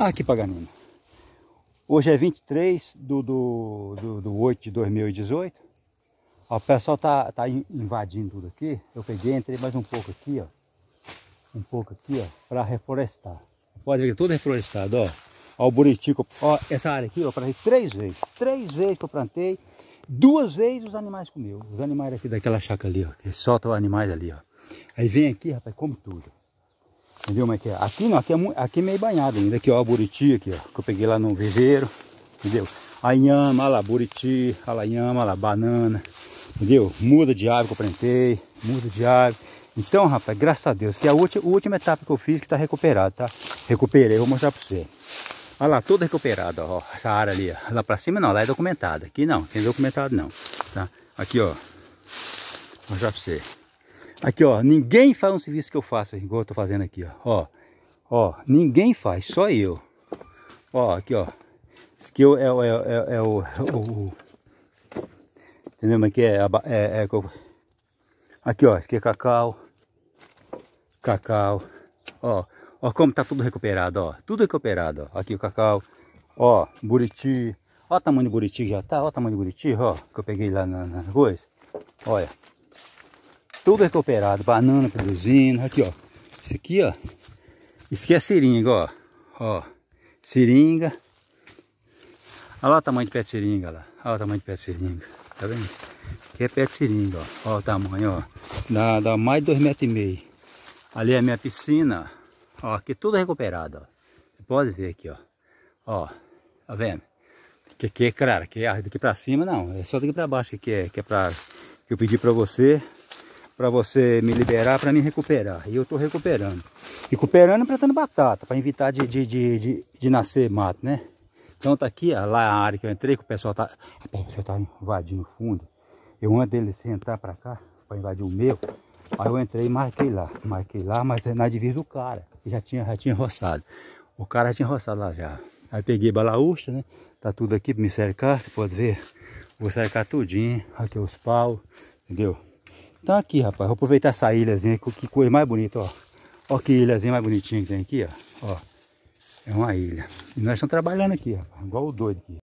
Ah, aqui, Paganino. Hoje é 23 do, do, do, do 8 de 2018. Ó, o pessoal tá, tá invadindo tudo aqui. Eu peguei, entrei mais um pouco aqui, ó. Um pouco aqui, ó, para reflorestar. Pode ver que é tudo reflorestado, ó. Ó o buritico, ó, essa área aqui, ó, eu plantei três vezes. Três vezes que eu plantei. Duas vezes os animais comeu. Os animais aqui daquela chácara ali, ó. Que soltam animais ali, ó. Aí vem aqui, rapaz, come tudo. Entendeu como é que é? Aqui não, aqui é, aqui é meio banhado ainda. Aqui ó, a buriti aqui, ó, que eu peguei lá no viveiro. Entendeu? A inhama, olha lá, buriti, Olha lá, inhama, olha lá, banana. Entendeu? Muda de árvore que eu plantei, muda de árvore. Então, rapaz, graças a Deus, que é a última, a última etapa que eu fiz que tá recuperado, tá? Recuperei, vou mostrar pra você. Olha lá, tudo recuperado, ó, essa área ali, ó. Lá pra cima não, lá é documentada. Aqui não, tem documentado não, tá? Aqui, ó, vou mostrar pra você. Aqui, ó, ninguém faz um serviço que eu faço, igual eu tô fazendo aqui, ó. Ó, ó ninguém faz, só eu. Ó, aqui, ó. Isso aqui é, é, é, é, é o, o, Entendeu? Aqui é é? é, é, é... Aqui, ó, isso aqui é cacau. Cacau. Ó, ó como tá tudo recuperado, ó. Tudo recuperado, ó. Aqui o cacau. Ó, buriti. Ó o tamanho do buriti já tá, ó o tamanho do buriti, ó. Que eu peguei lá na, na coisa. Olha tudo recuperado. Banana produzindo. Aqui, ó. Isso aqui, ó. Isso aqui é seringa, ó. Ó. Seringa. Olha lá o tamanho de pé de seringa lá. Olha o tamanho de pé de seringa. Tá vendo? Aqui é pé de seringa, ó. Olha o tamanho, ó. Dá, mais de dois metros e meio. Ali é a minha piscina. Ó, aqui é tudo recuperado, ó. Você pode ver aqui, ó. Ó. Tá vendo? Que aqui, é claro, que é daqui pra cima não, é só daqui pra baixo que é, que é pra, que eu pedi pra você, para você me liberar, para me recuperar. E eu estou recuperando. Recuperando e plantando batata, para evitar de, de, de, de, de nascer mato, né? Então tá aqui, ó, lá a área que eu entrei, que o pessoal tá, o pessoal tá invadindo o fundo. Eu antes deles entrar para cá, para invadir o meu, aí eu entrei e marquei lá. Marquei lá, mas é na divisa do cara, que já tinha, já tinha roçado. O cara já tinha roçado lá já. Aí peguei balaúcha, né? Tá tudo aqui para me cercar, você pode ver. Vou cercar tudinho, aqui os pau, entendeu? Então aqui, rapaz, vou aproveitar essa ilhazinha, que coisa mais bonita, ó. Ó que ilhazinha mais bonitinha que tem aqui, ó. ó. É uma ilha. E nós estamos trabalhando aqui, rapaz, igual o doido aqui.